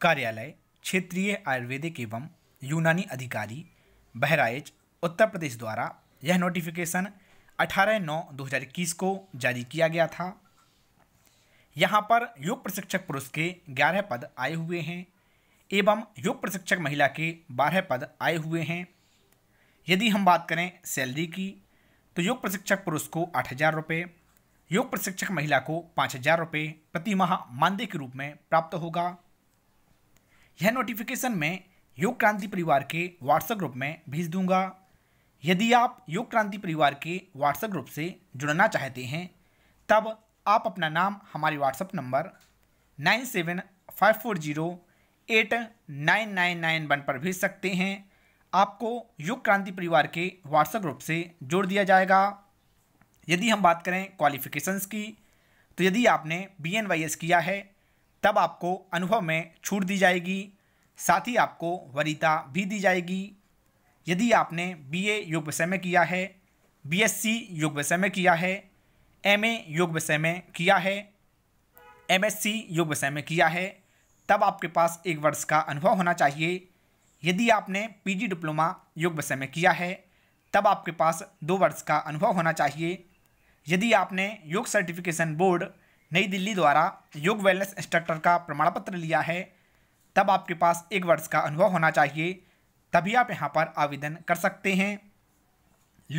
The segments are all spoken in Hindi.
कार्यालय क्षेत्रीय आयुर्वेदिक एवं यूनानी अधिकारी बहराइच उत्तर प्रदेश द्वारा यह नोटिफिकेशन 18 नौ 2021 को जारी किया गया था यहाँ पर योग प्रशिक्षक पुरुष के 11 पद आए हुए हैं एवं योग प्रशिक्षक महिला के 12 पद आए हुए हैं यदि हम बात करें सैलरी की तो योग प्रशिक्षक पुरुष को आठ हज़ार रुपये योग प्रशिक्षक महिला को पाँच हज़ार रुपये प्रति माह मानदेय के रूप में प्राप्त होगा यह नोटिफिकेशन मैं योग क्रांति परिवार के व्हाट्सएप ग्रुप में भेज दूंगा यदि आप योग क्रांति परिवार के व्हाट्सएप ग्रुप से जुड़ना चाहते हैं तब आप अपना नाम हमारे WhatsApp number nine seven five four zero eight nine nine nine one पर भेज सकते हैं आपको योग क्रांति परिवार के व्हाट्सएप ग्रुप से जोड़ दिया जाएगा यदि हम बात करें क्वालिफ़िकेशंस की तो यदि आपने बी एन वाई एस किया है तब आपको अनुभव में छूट दी जाएगी साथ ही आपको वरीता भी दी जाएगी यदि आपने बीए योग विषय में किया है बीएससी योग विषय में किया है एमए योग विषय में किया है एमएससी योग विषय में किया है तब आपके पास एक वर्ष का अनुभव होना चाहिए यदि आपने पीजी डिप्लोमा योग विषय में किया है तब आपके पास दो वर्ष का अनुभव होना चाहिए यदि आपने योग सर्टिफिकेशन बोर्ड नई दिल्ली द्वारा योग वेलनेस इंस्ट्रक्टर का प्रमाण पत्र लिया है तब आपके पास एक वर्ष का अनुभव होना चाहिए तभी आप यहाँ पर आवेदन कर सकते हैं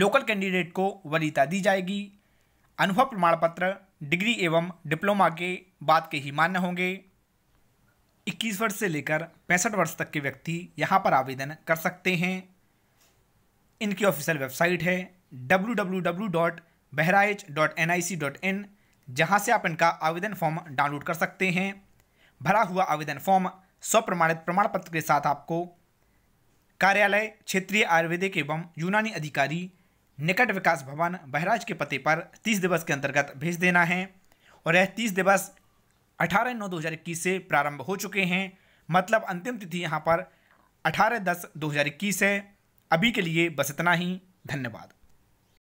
लोकल कैंडिडेट को वरीयता दी जाएगी अनुभव प्रमाण पत्र डिग्री एवं डिप्लोमा के बाद के ही मान्य होंगे 21 वर्ष से लेकर पैंसठ वर्ष तक के व्यक्ति यहाँ पर आवेदन कर सकते हैं इनकी ऑफिशियल वेबसाइट है W W W dot Bahraich dot N I C dot in जहां से आप इनका आवेदन फॉर्म डाउनलोड कर सकते हैं भरा हुआ आवेदन फॉर्म स्वप्रमाणित प्रमाण पत्र के साथ आपको कार्यालय क्षेत्रीय आयुर्वेदिक एवं यूनानी अधिकारी निकट विकास भवन बहराज के पते पर 30 दिवस के अंतर्गत भेज देना है और यह 30 दिवस 18 नौ 2021 से प्रारंभ हो चुके हैं मतलब अंतिम तिथि यहाँ पर 18 दस 2021 है अभी के लिए बस इतना ही धन्यवाद